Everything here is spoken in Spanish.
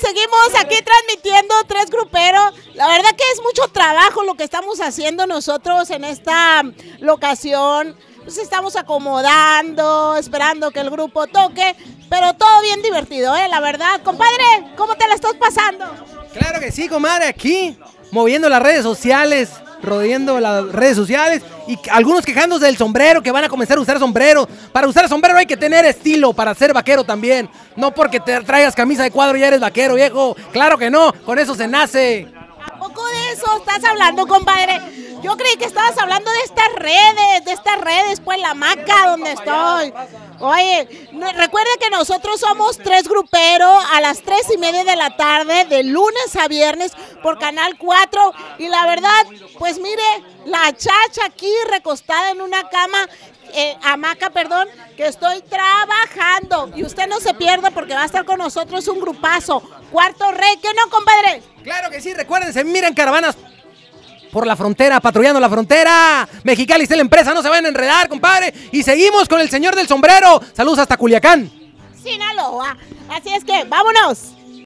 seguimos aquí transmitiendo Tres Gruperos. La verdad que es mucho trabajo lo que estamos haciendo nosotros en esta locación. nos estamos acomodando, esperando que el grupo toque, pero todo bien divertido, ¿eh? la verdad. Compadre, ¿cómo te la estás pasando? Claro que sí, comadre, aquí, moviendo las redes sociales, Rodiendo las redes sociales y algunos quejándose del sombrero, que van a comenzar a usar sombrero. Para usar sombrero hay que tener estilo para ser vaquero también. No porque te traigas camisa de cuadro Y eres vaquero, viejo. Claro que no, con eso se nace. ¿A poco de eso estás hablando, compadre? Yo creí que estabas hablando de estas redes, de estas redes, pues la maca donde estoy. Oye, recuerde que nosotros somos tres gruperos a las tres y media de la tarde, de lunes a viernes, por Canal 4. Y la verdad, pues mire, la chacha aquí recostada en una cama eh, hamaca, perdón, que estoy trabajando. Y usted no se pierda porque va a estar con nosotros un grupazo. Cuarto Rey, ¿qué no, compadre? Claro que sí, recuérdense, miren caravanas por la frontera, patrullando la frontera. Mexicali está la empresa, no se van a enredar, compadre. Y seguimos con el señor del sombrero. Saludos hasta Culiacán. Sinaloa. Así es que, vámonos.